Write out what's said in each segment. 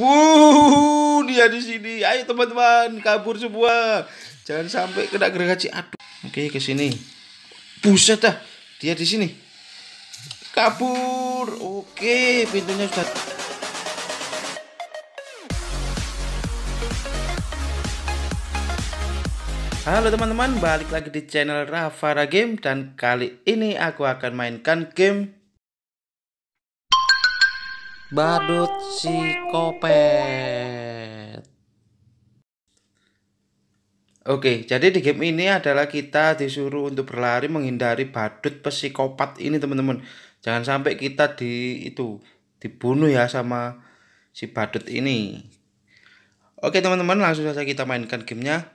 Wuh, dia di sini. Ayo teman-teman, kabur semua. Jangan sampai kena gergaji. Aduh. Oke, ke sini. Buset dah. Dia di sini. Kabur. Oke, pintunya sudah Halo teman-teman, balik lagi di channel Rafara Game dan kali ini aku akan mainkan game badut psikopat. Oke, jadi di game ini adalah kita disuruh untuk berlari menghindari badut psikopat ini teman-teman. Jangan sampai kita di itu dibunuh ya sama si badut ini. Oke teman-teman, langsung saja kita mainkan gamenya.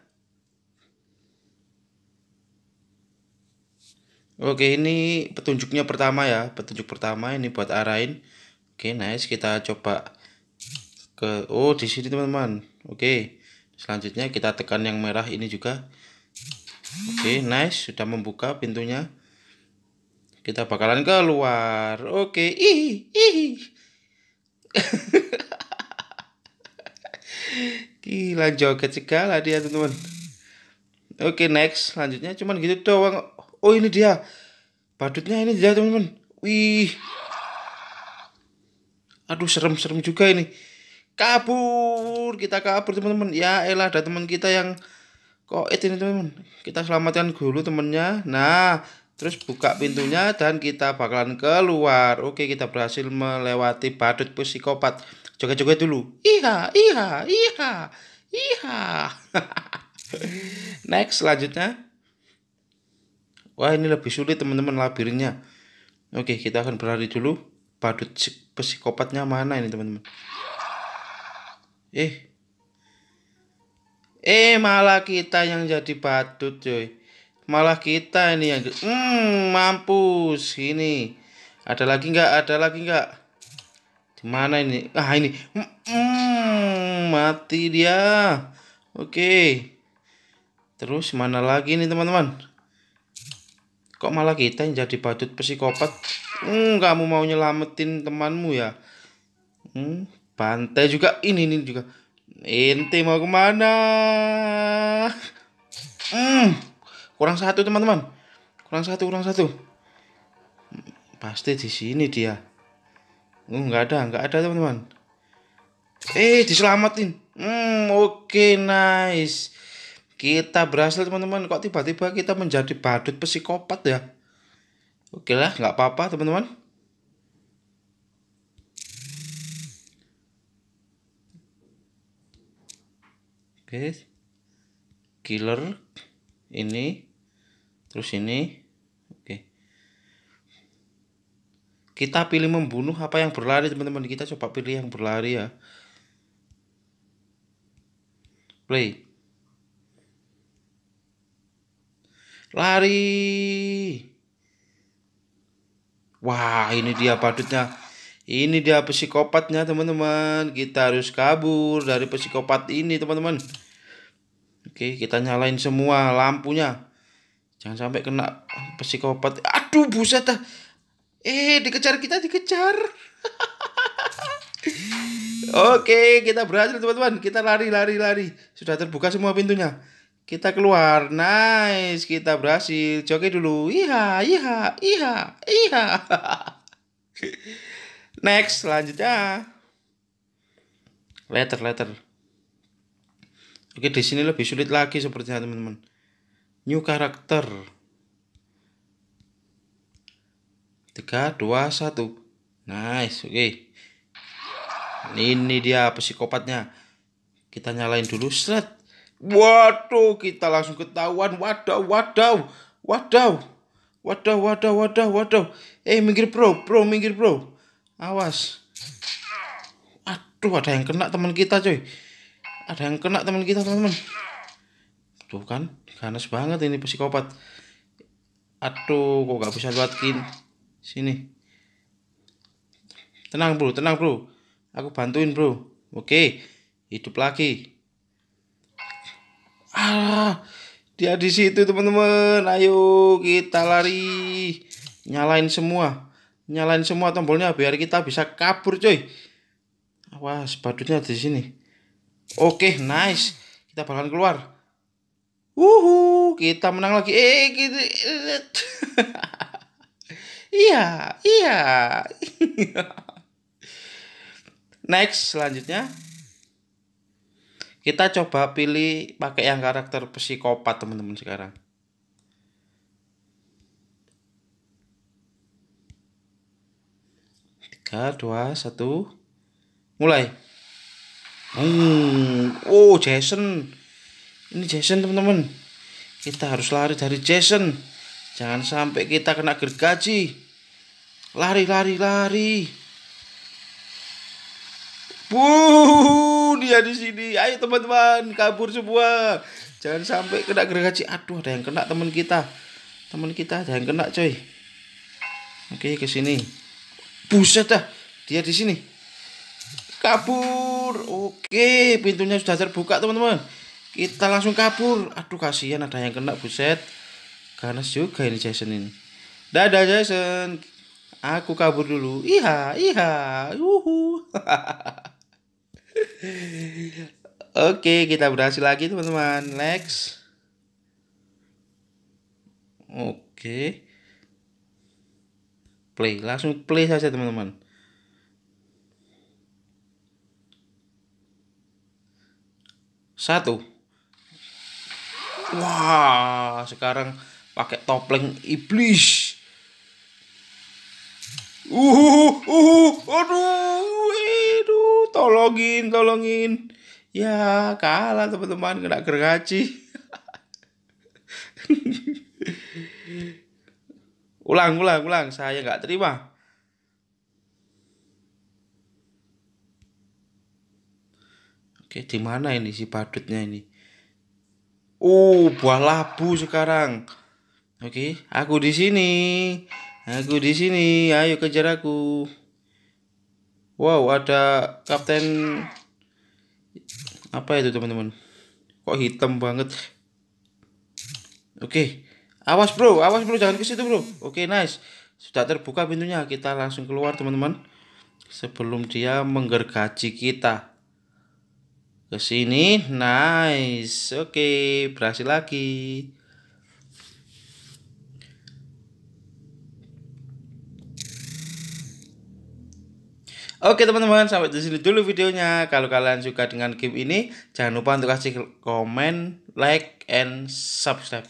Oke, ini petunjuknya pertama ya. Petunjuk pertama ini buat arahin. Oke, nice. Kita coba ke oh di sini teman-teman. Oke. Selanjutnya kita tekan yang merah ini juga. Oke, nice. Sudah membuka pintunya. Kita bakalan keluar. Oke. Ih, ih. Gila joget segala dia, teman-teman. Oke, next. Selanjutnya cuman gitu doang. Oh, ini dia. Badutnya ini dia, teman-teman. Wih aduh serem-serem juga ini kabur kita kabur teman-teman ya elah ada teman kita yang kok itu ini teman-teman kita selamatkan dulu temennya nah terus buka pintunya dan kita bakalan keluar oke kita berhasil melewati badut psikopat joget-joget dulu iha iha iha iha next selanjutnya wah ini lebih sulit teman-teman labirnya oke kita akan berlari dulu badut psikopatnya mana ini teman-teman eh eh malah kita yang jadi badut coy malah kita ini yang hmm mampus ini ada lagi nggak ada lagi nggak di mana ini ah ini hmm, mati dia oke terus mana lagi nih teman-teman Kok malah kita yang jadi badut psikopat? Hmm, kamu mau nyelamatin temanmu ya? Hmm, pantai juga ini ini juga. Inti mau kemana? Hmm, kurang satu teman-teman. Kurang satu, kurang satu. Pasti di sini dia. Oh, nggak ada, nggak ada teman-teman. Eh, diselamatin. Hmm, oke, okay, nice. Kita berhasil teman-teman. Kok tiba-tiba kita menjadi badut psikopat ya? Oke lah, nggak apa-apa teman-teman. Oke. Killer ini terus ini. Oke. Kita pilih membunuh apa yang berlari teman-teman. Kita coba pilih yang berlari ya. Play. Lari. Wah, ini dia badutnya. Ini dia psikopatnya, teman-teman. Kita harus kabur dari psikopat ini, teman-teman. Oke, kita nyalain semua lampunya. Jangan sampai kena psikopat. Aduh, buset Eh, dikejar kita, dikejar. Oke, kita berhasil teman-teman. Kita lari, lari, lari. Sudah terbuka semua pintunya. Kita keluar, nice, kita berhasil. Joki dulu, iha, iha, iha, iha. Next, selanjutnya. Letter, letter. Oke, di sini lebih sulit lagi sepertinya teman-teman. New character. 3, 2, 1. Nice, oke. Ini dia psikopatnya. Kita nyalain dulu, set Waduh, kita langsung ketahuan. Wadaw, wadaw, wadaw. Wadaw, wadaw, wadaw, wadaw. Eh, minggir bro, bro, minggir bro. Awas. Aduh, ada yang kena teman kita coy. Ada yang kena teman kita teman-teman. Tuh kan, ganas banget ini psikopat. Aduh, kok gak bisa lewatin Sini. Tenang bro, tenang bro. Aku bantuin bro. Oke, hidup lagi. Ah, dia di situ teman-teman. Ayo kita lari. Nyalain semua. Nyalain semua tombolnya biar kita bisa kabur, coy. Awas, sepatunya di sini. Oke, nice. Kita bakalan keluar. Wuhu, kita menang lagi. Eh, gitu. iya, iya. Next, selanjutnya kita coba pilih pakai yang karakter psikopat teman-teman sekarang. Tiga, dua, satu, mulai. Hmm, oh Jason, ini Jason teman-teman. Kita harus lari dari Jason. Jangan sampai kita kena gergaji. Lari, lari, lari. Wuh dia di sini. Ayo teman-teman, kabur semua. Jangan sampai kena gergaji. Aduh, ada yang kena teman kita. Teman kita ada yang kena, coy. Oke, ke sini. Buset dah. Dia di sini. Kabur. Oke, pintunya sudah terbuka, teman-teman. Kita langsung kabur. Aduh, kasihan ada yang kena, buset. Ganas juga ini Jason ini. Dadah Jason. Aku kabur dulu. Iha, iha. Yuhu. Oke, kita berhasil lagi teman-teman. Next. Oke. Play, langsung play saja teman-teman. Satu. Wah, sekarang pakai topeng iblis. Uh, uh, aduh tolongin tolongin ya kalah teman-teman kena gergaji ulang ulang ulang saya nggak terima oke di mana ini si badutnya ini uh buah labu sekarang oke aku di sini aku di sini ayo kejar aku Wow, ada kapten apa itu teman-teman? Kok hitam banget? Oke, awas bro, awas bro, jangan ke situ bro. Oke, nice. Sudah terbuka pintunya, kita langsung keluar teman-teman. Sebelum dia menggergaji kita ke sini, nice. Oke, berhasil lagi. Oke teman-teman, sampai di sini dulu videonya. Kalau kalian suka dengan game ini, jangan lupa untuk kasih komen, like, and subscribe.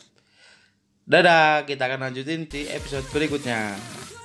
Dadah, kita akan lanjutin di episode berikutnya.